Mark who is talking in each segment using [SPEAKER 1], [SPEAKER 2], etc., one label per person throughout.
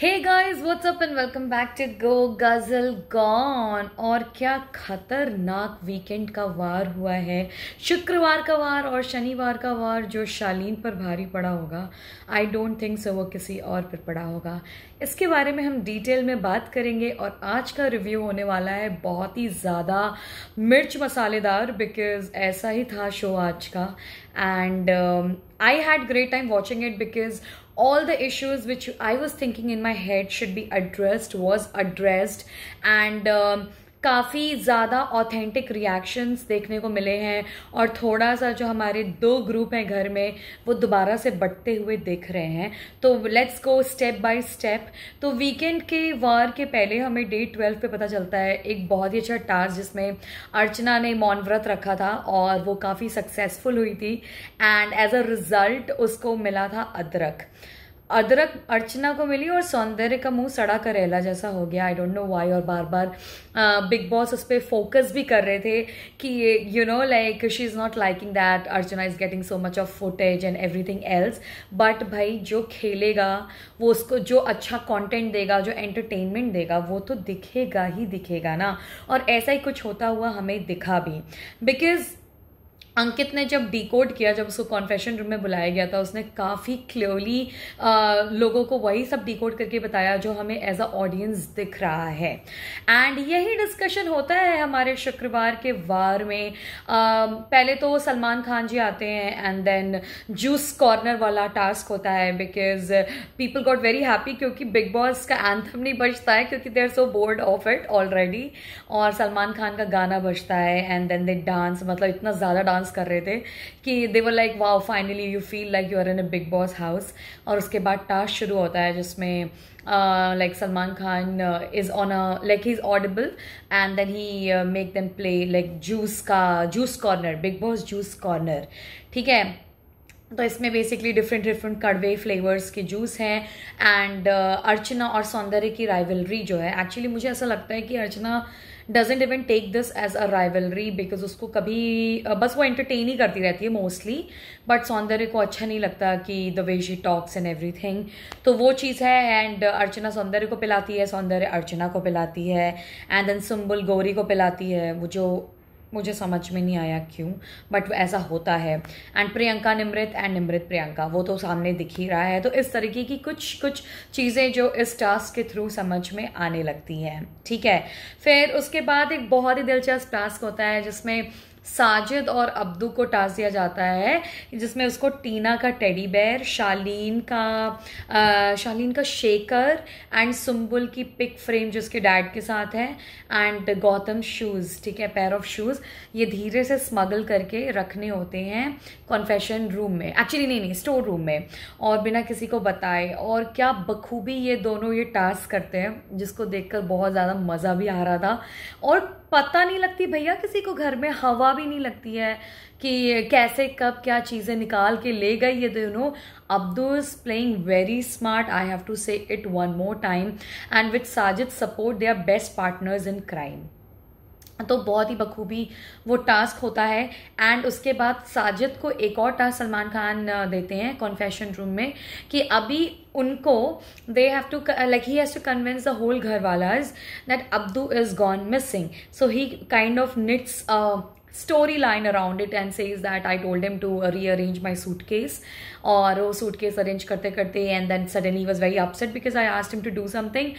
[SPEAKER 1] Hey guys what's up and welcome back to go Gazal gone और क्या खतरनाक वीकेंड का वार हुआ है शुक्रवार का वार और शनिवार का वार जो शालीन पर भारी पड़ा होगा आई डोंट थिंक सो वो किसी और पर पड़ा होगा इसके बारे में हम डिटेल में बात करेंगे और आज का रिव्यू होने वाला है बहुत ही ज़्यादा मिर्च मसालेदार बिकॉज ऐसा ही था शो आज का and I had great time watching it because all the issues which I was thinking in my head should be addressed was addressed and um, काफ़ी ज़्यादा ऑथेंटिक रिएक्शंस देखने को मिले हैं और थोड़ा सा जो हमारे दो ग्रुप हैं घर में वो दोबारा से बढ़ते हुए दिख रहे हैं तो let's go step by step तो वीकेंड के वार के पहले हमें डे ट्वेल्व पे पता चलता है एक बहुत ही अच्छा टास्क जिसमें अर्चना ने मौन व्रत रखा था और वो काफ़ी सक्सेसफुल हुई थी एंड एज अ रिज़ल्ट उसको मिला था अदरक अदरक अर्चना को मिली और सौंदर्य का मुंह सड़ा करेला जैसा हो गया आई डोंट नो वाई और बार बार बिग बॉस उस पर फोकस भी कर रहे थे कि you know like she is not liking that Archana is getting so much of footage and everything else but भाई जो खेलेगा वो उसको जो अच्छा कॉन्टेंट देगा जो एंटरटेनमेंट देगा वो तो दिखेगा ही दिखेगा ना और ऐसा ही कुछ होता हुआ हमें दिखा भी बिकॉज अंकित ने जब डिकोड किया जब उसको कॉन्फेशन रूम में बुलाया गया था उसने काफ़ी क्लियरली लोगों को वही सब डिकोड करके बताया जो हमें एज अ ऑडियंस दिख रहा है एंड यही डिस्कशन होता है हमारे शुक्रवार के वार में आ, पहले तो सलमान खान जी आते हैं एंड देन जूस कॉर्नर वाला टास्क होता है because people got very happy क्योंकि बिग बॉस का एंथम नहीं बजता है क्योंकि they are so bored of it already और सलमान खान का गाना बजता है एंड देन दे डांस मतलब इतना ज़्यादा डांस डिस्कस कर रहे थे कि they were like wow finally you feel like you are in a Bigg Boss house और उसके बाद टास्क शुरू होता है जिसमें like Salman Khan is on a like he is audible and then he make them play like juice का juice corner Bigg Boss juice corner ठीक है तो इसमें बेसिकली डिफरेंट डिफरेंट कड़वे फ्लेवर्स के जूस हैं एंड अर्चना और सौंदर्य की राइवलरी जो है एक्चुअली मुझे ऐसा लगता है कि Archana doesn't even take this as a rivalry because उसको कभी बस वो एंटरटेन ही करती रहती है मोस्टली बट सौंदर्य को अच्छा नहीं लगता कि the way she talks and everything तो वो चीज़ है एंड अर्चना सौंदर्य को पिलाती है सौंदर्य अर्चना को पिलाती है एंड देन सिम्बुल गौरी को पिलाती है वो जो मुझे समझ में नहीं आया क्यों बट ऐसा होता है एंड प्रियंका निमृत एंड निमृत प्रियंका वो तो सामने दिख ही रहा है तो इस तरीके की कुछ कुछ चीज़ें जो इस टास्क के थ्रू समझ में आने लगती हैं ठीक है फिर उसके बाद एक बहुत ही दिलचस्प टास्क होता है जिसमें साजिद और अब्दू को टास्क दिया जाता है जिसमें उसको टीना का टेडी बेर शालीन का आ, शालीन का शेकर एंड सुम्बुल की पिक फ्रेम जो उसके डैड के साथ है एंड गौतम शूज़ ठीक है पेयर ऑफ शूज़ ये धीरे से स्मगल करके रखने होते हैं कॉन्फेशन रूम में एक्चुअली नहीं नहीं स्टोर रूम में और बिना किसी को बताए और क्या बखूबी ये दोनों ये टास्क करते हैं जिसको देखकर बहुत ज़्यादा मज़ा भी आ रहा था और पता नहीं लगती भैया किसी को घर में हवा भी नहीं लगती है कि कैसे कब क्या चीज़ें निकाल के ले गई ये दोनों Abdu is playing very smart I have to say it one more time and with Sajid support they are best partners in crime तो बहुत ही बखूबी वो टास्क होता है एंड उसके बाद साजिद को एक और टास्क सलमान खान देते हैं कॉन्फेशन रूम में कि अभी उनको they have to like he has to convince the whole घर वालाज that Abdu is gone missing so he kind of knits storyline around it and says that I told him to rearrange my suitcase और वो suitcase arrange करते करते and then suddenly he was very upset because I asked him to do something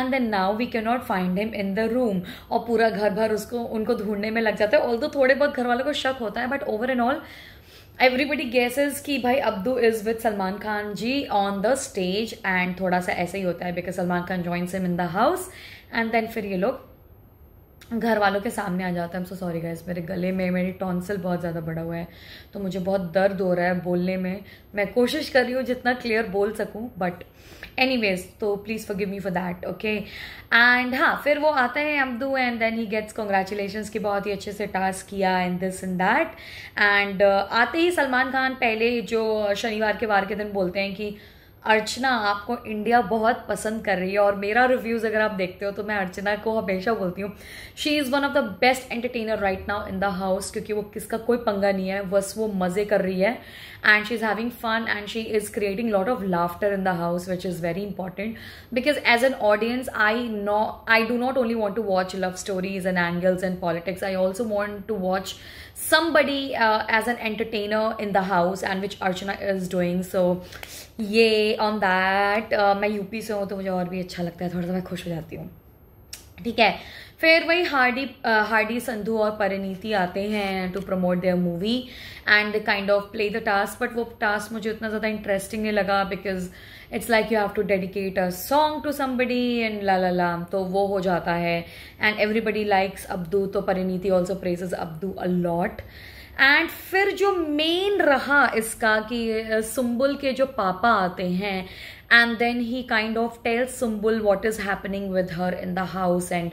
[SPEAKER 1] and then now we cannot find him in the room और पूरा घर भर उसको उनको ढूंढने में लग जाता है ऑल थोड़े बहुत घर वालों को शक होता है but over and all everybody guesses कि भाई Abdu is with Salman Khan ji on the stage and थोड़ा सा ऐसा ही होता है because Salman Khan joins him in the house and then फिर ये लोग घर वालों के सामने आ जाता है हम सो सॉरी गाइस मेरे गले में मेरी टॉन्सिल बहुत ज़्यादा बड़ा हुआ है तो मुझे बहुत दर्द हो रहा है बोलने में मैं कोशिश कर रही हूँ जितना क्लियर बोल सकूँ बट एनीवेज तो please forgive me for that okay and हाँ फिर वो हैं है Abdu and then he gets congratulation की बहुत ही अच्छे से टास्क किया and this and that and आते ही सलमान खान पहले जो शनिवार के वार के दिन बोलते हैं कि अर्चना आपको इंडिया बहुत पसंद कर रही है और मेरा रिव्यूज़ अगर आप देखते हो तो मैं अर्चना को हमेशा बोलती हूँ she is one of the best entertainer right now in the house क्योंकि वो किसका कोई पंगा नहीं है बस वो मज़े कर रही है and she is having fun and she is creating lot of laughter in the house which is very important because as an audience I know I do not only want to watch love stories and angles and politics I also want to watch somebody uh, as an entertainer in the house and which Archana is doing. So, yay. On that uh, मैं यूपी से हूँ तो मुझे और भी अच्छा लगता है थोड़ा सा मैं खुश हो जाती हूँ ठीक है फिर वही हार्डी हार्डी संधु और परिणीति आते हैं to promote their movie and kind of play the task but वो टास्क मुझे उतना ज़्यादा इंटरेस्टिंग नहीं लगा because it's like you have to dedicate a song to somebody and la la la तो वो हो जाता है एंड एवरीबडी लाइक्स अब्दू तो Parineeti also praises Abdu a lot and फिर जो मेन रहा इसका कि सुम्बुल के जो पापा आते हैं and then he kind of tells Sumbul what is happening with her in the house and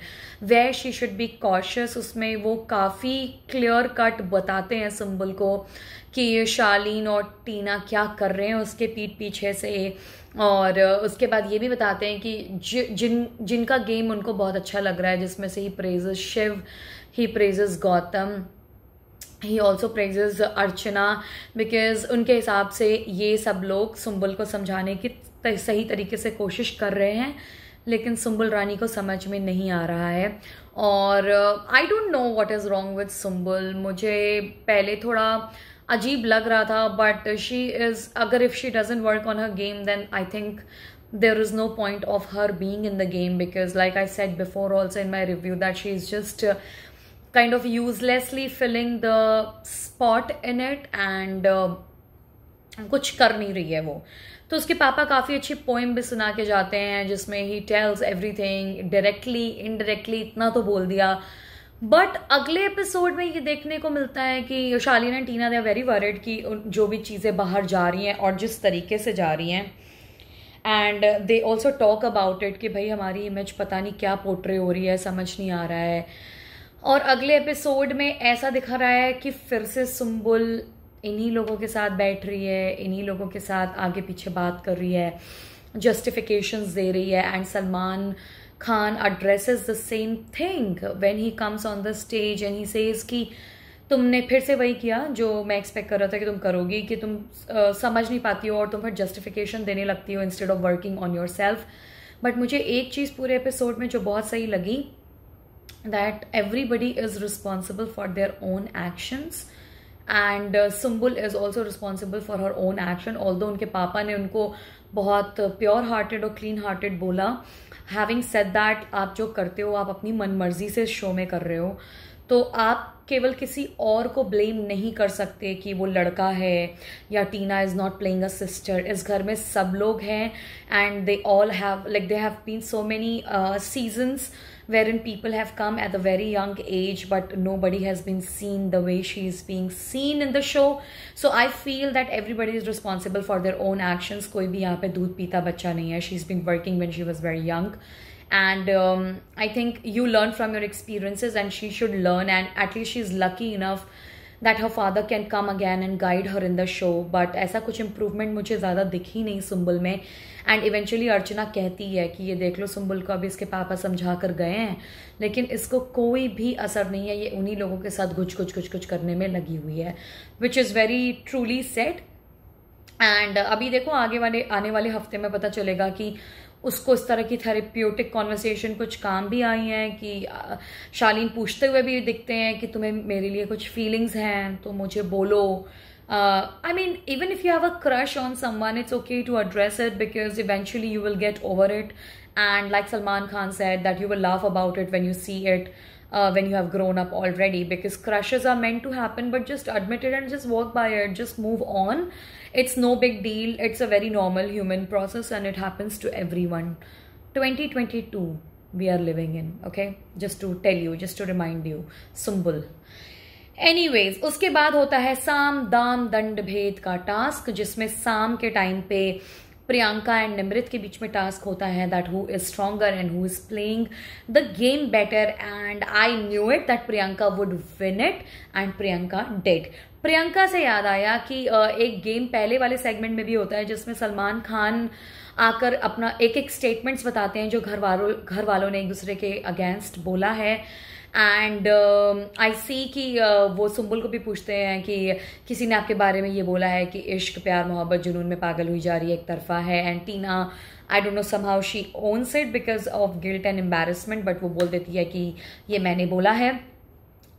[SPEAKER 1] way she should be cautious उसमें वो काफ़ी क्लियर कट बताते हैं सुम्बुल को कि शालीन और टीना क्या कर रहे हैं उसके पीठ पीछे से और उसके बाद ये भी बताते हैं कि जि, जिन जिनका गेम उनको बहुत अच्छा लग रहा है जिसमें से he praises Shiv he praises Gautam he also praises Archana because उनके हिसाब से ये सब लोग सुम्बुल को समझाने की सही तरीके से कोशिश कर रहे हैं लेकिन सुम्बुल रानी को समझ में नहीं आ रहा है और I don't know what is wrong with Sumbul मुझे पहले थोड़ा अजीब लग रहा था बट शी इज़ अगर if she doesn't work on her game then I think there is no point of her being in the game because like I said before also in my review that she is just kind of uselessly filling the spot in it and uh, कुछ कर नहीं रही है वो तो उसके पापा काफ़ी अच्छी पोइम भी सुना के जाते हैं जिसमें he tells thing directly indirectly इतना तो बोल दिया बट अगले एपिसोड में ये देखने को मिलता है कि Shaleen and Tina they are very worried कि जो भी चीज़ें बाहर जा रही हैं और जिस तरीके से जा रही हैं and they also talk about it कि भाई हमारी इमेज पता नहीं क्या पोट्रे हो रही है समझ नहीं आ रहा है और अगले एपिसोड में ऐसा दिखा रहा है कि फिर से सुम्बुल इन्हीं लोगों के साथ बैठ रही है इन्हीं लोगों के साथ आगे पीछे बात कर रही है जस्टिफिकेशन दे रही है and Salman Khan address the same thing when he comes on the stage and he says कि तुमने फिर से वही किया जो मैं एक्सपेक्ट कर रहा था कि तुम करोगी कि तुम uh, समझ नहीं पाती हो और तुम फिर जस्टिफिकेशन देने लगती हो instead of working on yourself but मुझे एक चीज़ पूरे एपिसोड में जो बहुत सही लगी that everybody is responsible for their own actions and Sumbul is also responsible for her own action although उनके पापा ने उनको बहुत प्योर हार्टेड और क्लीन हार्टेड बोला हैविंग सेट दैट आप जो करते हो आप अपनी मनमर्जी से शो में कर रहे हो तो आप केवल किसी और को ब्लेम नहीं कर सकते कि वो लड़का है या Tina is not playing a sister इस घर में सब लोग हैं and they all have like they have been so many seasons wherein people have come at the very young age but nobody has been seen the way she is being seen in the show so i feel that everybody is responsible for their own actions koi bhi yahan pe doodh peeta bachcha nahi hai she's been working when she was very young and um, i think you learn from your experiences and she should learn and at least she's lucky enough that her father can come again and guide her in the show but ऐसा कुछ improvement मुझे ज़्यादा दिख ही नहीं सुम्बुल में and eventually अर्चना कहती है कि ये देख लो सुम्बुल को अभी इसके पापा समझा कर गए हैं लेकिन इसको कोई भी असर नहीं है ये उन्हीं लोगों के साथ घुच कुछ कुछ कुछ करने में लगी हुई है which is very truly said and अभी देखो आगे वाले आने वाले हफ्ते में पता चलेगा कि उसको इस तरह की थेरेप्योटिक कॉन्वर्सेशन कुछ काम भी आई हैं कि शालीन पूछते हुए भी दिखते हैं कि तुम्हें मेरे लिए कुछ फीलिंग्स हैं तो मुझे बोलो I mean even if you have a crush on someone it's okay to address it because eventually you will get over it and like Salman Khan said that you will love about it when you see it uh, when you have grown up already because crushes are meant to happen but just admit it and just walk by it just move on it's no big deal it's a very normal human process and it happens to everyone 2022 we are living in okay just to tell you just to remind you symbol anyways उसके बाद होता है साम दाम दंड भेद का task जिसमें साम के टाइम पे प्रियंका एंड निमृत के बीच में टास्क होता है that who is stronger and who is playing the game better and I knew it that Priyanka would win it and Priyanka did Priyanka से याद आया कि एक गेम पहले वाले सेगमेंट में भी होता है जिसमें सलमान खान आकर अपना एक एक स्टेटमेंट्स बताते हैं जो घर वालों घर वालों ने एक दूसरे के अगेंस्ट बोला है एंड आई सी कि uh, वो सुम्बुल को भी पूछते हैं कि किसी ने आपके बारे में ये बोला है कि इश्क प्यार मोहब्बत जुनून में पागल हुई जा रही है एक तरफा है and Tina I don't know somehow she owns it because of guilt and embarrassment but वो बोल देती है कि ये मैंने बोला है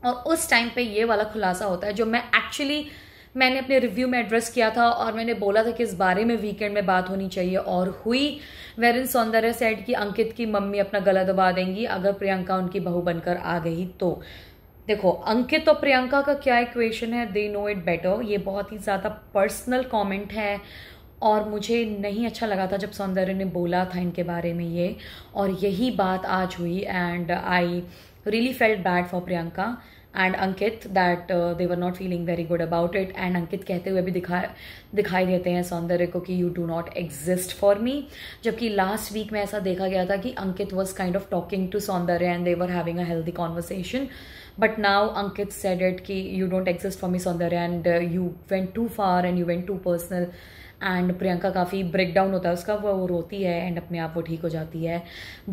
[SPEAKER 1] और उस टाइम पे ये वाला खुलासा होता है जो मैं एक्चुअली मैंने अपने रिव्यू में एड्रेस किया था और मैंने बोला था कि इस बारे में वीकेंड में बात होनी चाहिए और हुई वेरिन सौंदर्य सेट कि अंकित की मम्मी अपना गला दबा देंगी अगर प्रियंका उनकी बहू बनकर आ गई तो देखो अंकित और प्रियंका का क्या इक्वेशन है दे नो इट बेटर ये बहुत ही ज़्यादा पर्सनल कॉमेंट है और मुझे नहीं अच्छा लगा था जब सौंदर्य ने बोला था इनके बारे में ये और यही बात आज हुई and I really felt bad for Priyanka and Ankit that they were not feeling very good about it and Ankit कहते हुए भी दिखा दिखाई देते हैं सौंदर्य को कि you do not exist for me जबकि लास्ट वीक में ऐसा देखा गया था कि Ankit was kind of talking to Soundarya and they were having a healthy conversation but now Ankit said it कि you don't exist for me Soundarya and you went too far and you went too personal and Priyanka काफ़ी break down होता है उसका वो वो रोती है and अपने आप वो ठीक हो जाती है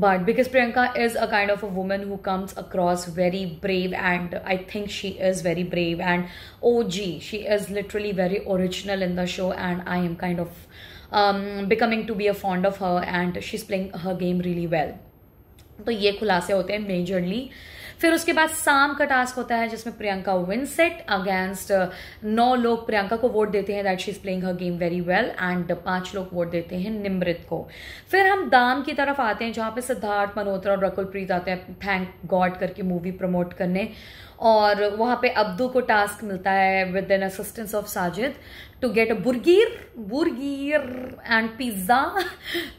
[SPEAKER 1] but because Priyanka is a kind of a woman who comes across very brave and I think she is very brave and O G she is literally very original in the show and I am kind of becoming to be a fond of her and she is playing her game really well तो ये खुलासे होते हैं majorly फिर उसके बाद शाम का टास्क होता है जिसमें प्रियंका विनसेट अगेंस्ट uh, नौ लोग प्रियंका को वोट देते हैं that she is playing her game very well and पांच लोग वोट देते हैं निमृत को फिर हम दाम की तरफ आते हैं जहां पे सिद्धार्थ मल्होत्रा और रकुलप्रीत आते हैं थैंक गॉड करके मूवी प्रमोट करने और वहाँ पे अब्दू को टास्क मिलता है with an assistance of Sajid to get a burger burger and pizza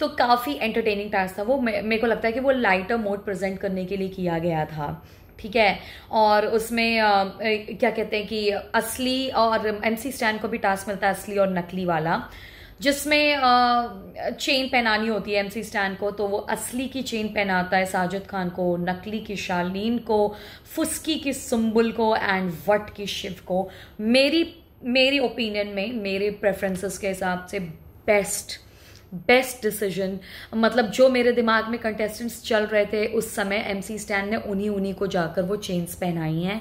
[SPEAKER 1] तो काफ़ी एंटरटेनिंग टास्क था वो मेरे को लगता है कि वो लाइटर मोड प्रेजेंट करने के लिए किया गया था ठीक है और उसमें आ, क्या कहते हैं कि असली और एमसी स्टैंड को भी टास्क मिलता है असली और नकली वाला जिसमें चेन पहनानी होती है एमसी स्टैन को तो वो असली की चेन पहनाता है साजिद खान को नकली की शालीन को फुस्की की सुम्बुल को एंड वट की शिव को मेरी मेरी ओपिनियन में मेरे प्रेफरेंसेस के हिसाब से बेस्ट बेस्ट डिसीजन मतलब जो मेरे दिमाग में कंटेस्टेंट्स चल रहे थे उस समय एमसी स्टैन ने उन्हीं उन्हीं को जाकर वो चेन्स पहनाई हैं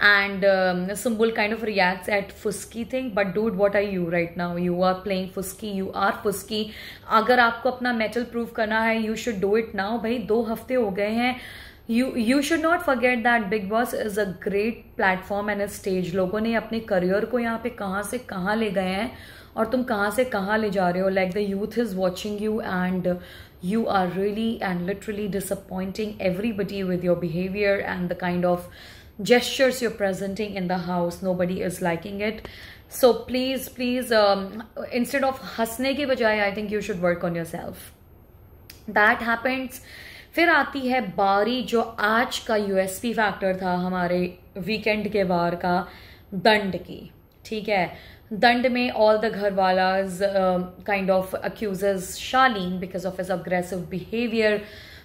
[SPEAKER 1] and um, Sumbul kind of reacts at Fuski thing. But dude, what are you right now? You are playing Fuski. You are Fuski. अगर आपको अपना metal prove करना है, you should do it now. भाई दो हफ्ते हो गए You should not forget that Big Boss is a great platform and a stage. लोगों ने अपने career को यहाँ पे कहाँ से कहाँ ले गए Like the youth is watching you and you are really and literally disappointing everybody with your behavior and the kind of gestures you're presenting in the house nobody is liking it so please please um, instead of hasne ke bajaye i think you should work on yourself that happens फिर आती है बारी जो आज का USP factor था हमारे weekend के बार का दंड की ठीक है दंड में ऑल द घर वालाज kind of accuse Shalin because of is aggressive behaviour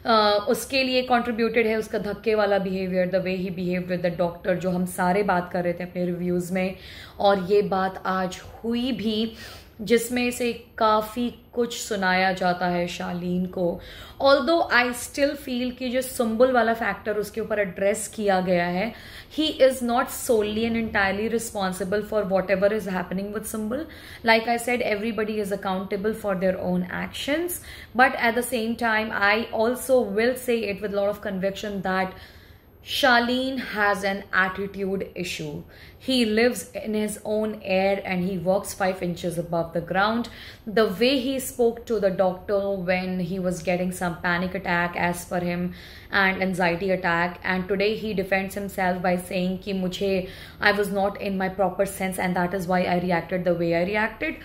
[SPEAKER 1] उसके लिए कॉन्ट्रीब्यूटेड है उसका धक्के वाला behaviour the way he behave with the doctor जो हम सारे बात कर रहे थे अपने रिव्यूज़ में और ये बात आज हुई भी जिसमें से काफ़ी कुछ सुनाया जाता है शालीन को ऑल दो आई स्टिल फील कि जो सुम्बुल वाला फैक्टर उसके ऊपर एड्रेस किया गया है he is not solely and entirely responsible for whatever is happening with Sumbul like I said everybody is accountable for their own actions but at the same time I also will say it with lot of conviction that Charlene has an attitude issue. He lives in his own air and he walks five inches above the ground. The way he spoke to the doctor when he was getting some panic attack as per him and anxiety attack and today he defends himself by saying ki mujhe, I was not in my proper sense and that is why I reacted the way I reacted.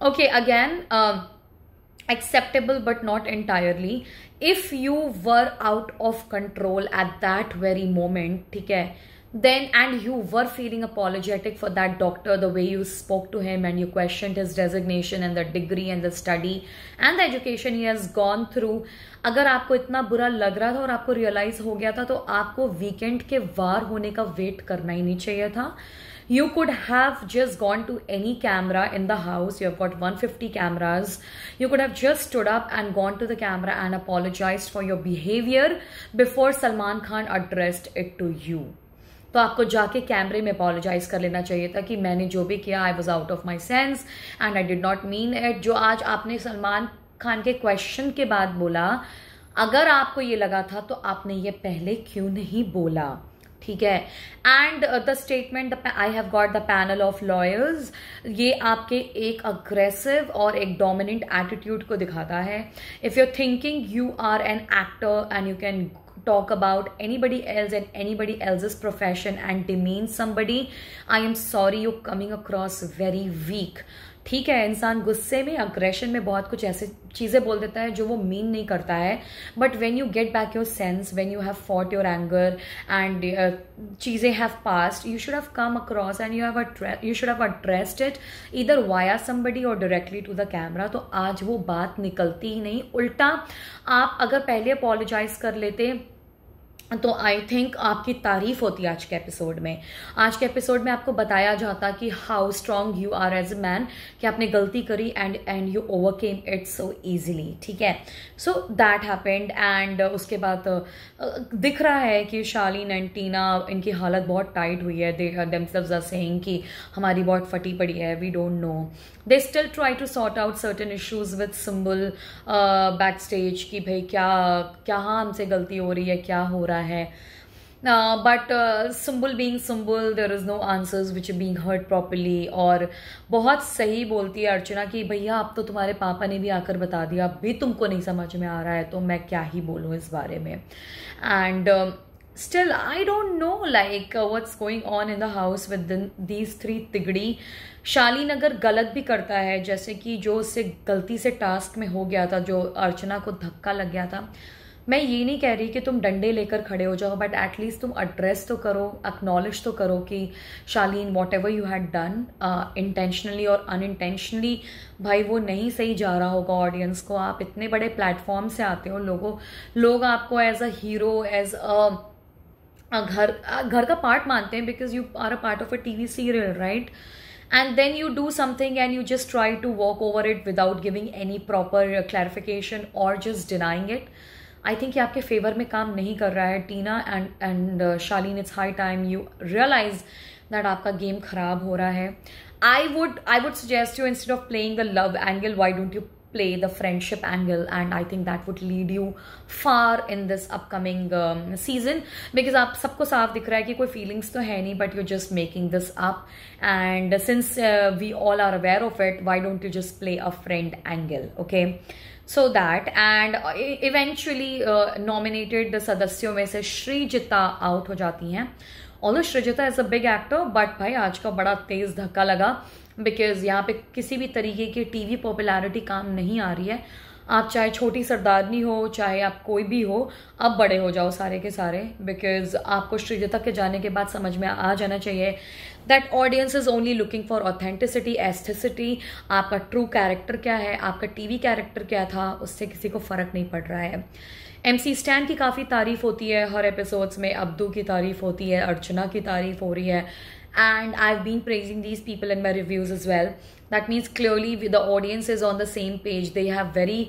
[SPEAKER 1] Okay, again, uh, acceptable but not entirely if you were out of control at that very moment ठीक है then and you were feeling apologetic for that doctor the way you spoke to him and you questioned his designation and the degree and the study and the education he has gone through अगर आपको इतना बुरा लग रहा था और आपको realise हो गया था तो आपको वीकेंड के वार होने का वेट करना ही नहीं चाहिए था you could have just gone to any camera in the house you have got 150 cameras you could have just stood up and gone to the camera and apologized for your behavior before salman khan addressed it to you तो आपको जाके कैमरे में apologise कर लेना चाहिए था कि मैंने जो भी किया I was out of my sense and I did not mean it जो आज आपने सलमान खान के क्वेश्चन के बाद बोला अगर आपको ये लगा था तो आपने ये पहले क्यों नहीं बोला ठीक है and the statement I have got the panel of lawyers ये आपके एक अग्रेसिव और एक डोमिनेंट एटीट्यूड को दिखाता है if you thinking you are an actor and you can talk about anybody else and anybody else is profession and demean somebody I am sorry you coming across very weak ठीक है इंसान गुस्से में aggression में बहुत कुछ ऐसे चीज़ें बोल देता है जो वो मीन नहीं करता है but when you get back your sense when you have fought your anger and चीज़ें have passed you should have come across and you have you should have addressed it either via somebody और directly to the camera तो आज वो बात निकलती ही नहीं उल्टा आप अगर पहले अपोलोजाइज कर लेते तो आई थिंक आपकी तारीफ होती आज के एपिसोड में आज के एपिसोड में आपको बताया जाता कि how strong you are as a man कि आपने गलती करी and and you overcame it so easily ठीक है सो दैट हैपेंड एंड उसके बाद दिख रहा है कि शालीन एंड टीना इनकी हालत बहुत टाइट हुई है दे देमसेल्व्स आर सेइंग कि हमारी बहुत फटी पड़ी है we don't know they still try to sort out certain issues with Sumbul backstage कि भाई क्या क्या हमसे गलती हो रही है क्या हो रहा है रहा है but Sumbul being Sumbul there is no answers which being hurt properly और बहुत सही बोलती है अर्चना कि भैया अब तो तुम्हारे पापा ने भी आकर बता दिया अब तुमको नहीं समझ में आ रहा है तो मैं क्या ही बोलूँ इस बारे में and still I don't know like what's going on in the house with these three तिगड़ी शाली नगर गलत भी करता है जैसे कि जो उससे गलती से टास्क में हो गया था जो अर्चना को धक्का लग गया था मैं ये नहीं कह रही कि तुम डंडे लेकर खड़े हो जाओ बट एटलीस्ट तुम एड्रेस तो करो एक्नॉलेज तो करो कि Shalin whatever you had done intentionally और अनइंटेंशनली भाई वो नहीं सही जा रहा होगा ऑडियंस को आप इतने बड़े प्लेटफॉर्म से आते हो लोगों लोग आपको as a hero as a घर घर का पार्ट मानते हैं because you are a part of a TV serial right and then you do something and you just try to walk over it without giving any proper clarification or just denying it I think ये आपके favour में काम नहीं कर रहा है Tina and and Shalin it's high time you realise that आपका game खराब हो रहा है I would I would suggest you instead of playing the love angle why don't you play the friendship angle and I think that would lead you far in this upcoming season because आप सबको साफ दिख रहा है कि कोई feelings तो है नहीं but you just making this up and since we all are aware of it why don't you just play a friend angle okay so that and eventually nominated सदस्यों में से श्रीजिता आउट हो जाती हैं although Sreejita is a big actor but भाई आज का बड़ा तेज़ धक्का लगा बिकॉज यहाँ पे किसी भी तरीके की टीवी पॉपुलैरिटी काम नहीं आ रही है आप चाहे छोटी सरदारनी हो चाहे आप कोई भी हो अब बड़े हो जाओ सारे के सारे बिकॉज आपको श्रीजिता के जाने के बाद समझ में आ जाना चाहिए that audience is only looking for authenticity एस्थेसिटी आपका ट्रू कैरेक्टर क्या है आपका टीवी कैरेक्टर क्या था उससे किसी को फर्क नहीं पड़ रहा है एम सी स्टैन की काफ़ी तारीफ होती है हर एपिसोड्स में अब्दू की तारीफ होती है अर्चना की तारीफ हो रही है and have been praising these people in my reviews is well that means clearly with the audience is on the same page they have very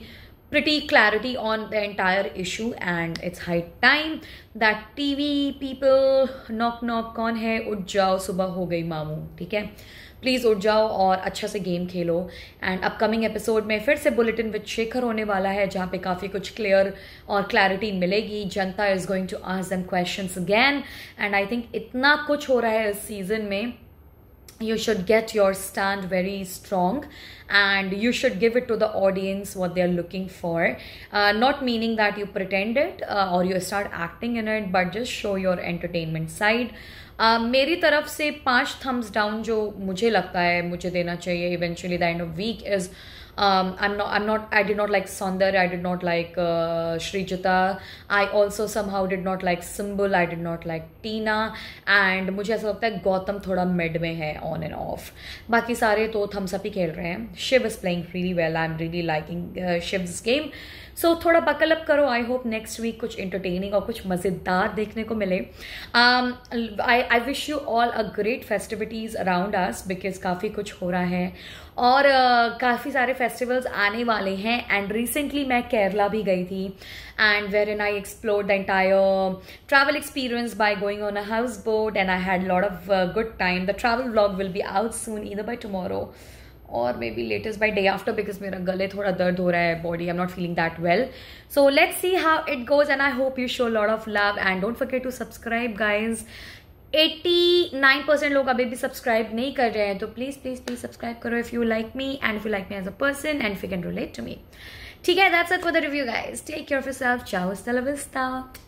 [SPEAKER 1] pretty clarity on the entire issue and it's high time that TV people knock knock कौन है उठ जाओ सुबह हो गई मामू ठीक है प्लीज़ उठ जाओ और अच्छा से गेम खेलो एंड अपकमिंग एपिसोड में फिर से बुलेटिन विद शेखर होने वाला है जहाँ पे काफ़ी कुछ क्लियर और क्लैरिटी मिलेगी जनता is going to ask them questions again and I think इतना कुछ हो रहा है इस सीज़न में you should get your stand very strong and you should give it to the audience what they're looking for uh, not meaning that you pretend it uh, or you start acting in it but just show your entertainment side Uh, मेरी तरफ से पांच thumbs down जो मुझे लगता है मुझे देना चाहिए eventually the end of week is um, i'm not i'm not i did not like sonder i did not like uh, shrijita i also somehow did not like symbol i did not like Tina and मुझे ऐसा लगता है गौतम थोड़ा mid में है on end of बाकी सारे तो up ही खेल रहे हैं Shiv is playing really well I'm really liking uh, Shiv's game so so, थोड़ा बकल अप करो आई होप नेक्स्ट वीक कुछ इंटरटेनिंग और कुछ मज़ेदार देखने को मिले I I wish you all a great festivities around us because काफ़ी कुछ हो रहा है और uh, काफ़ी सारे फेस्टिवल्स आने वाले हैं एंड रिसेंटली मैं केरला भी गई थी and where an I explore the entire travel experience by going on a houseboat and I had lot of good time the travel blog will be out soon in by tomorrow और maybe latest by day after because मेरा गले थोड़ा दर्द हो रहा है body I am not feeling that well so let see how it goes and I hope you show Lord of love and don't forget to subscribe guys 89 percent लोग अभी भी सब्सक्राइब नहीं कर रहे हैं तो प्लीज़ प्लीज़ प्लीज़ सब्सक्राइब करो if you like me and you like me as a person and you can relate to me ठीक है that's it for the review guys take care of self चाओ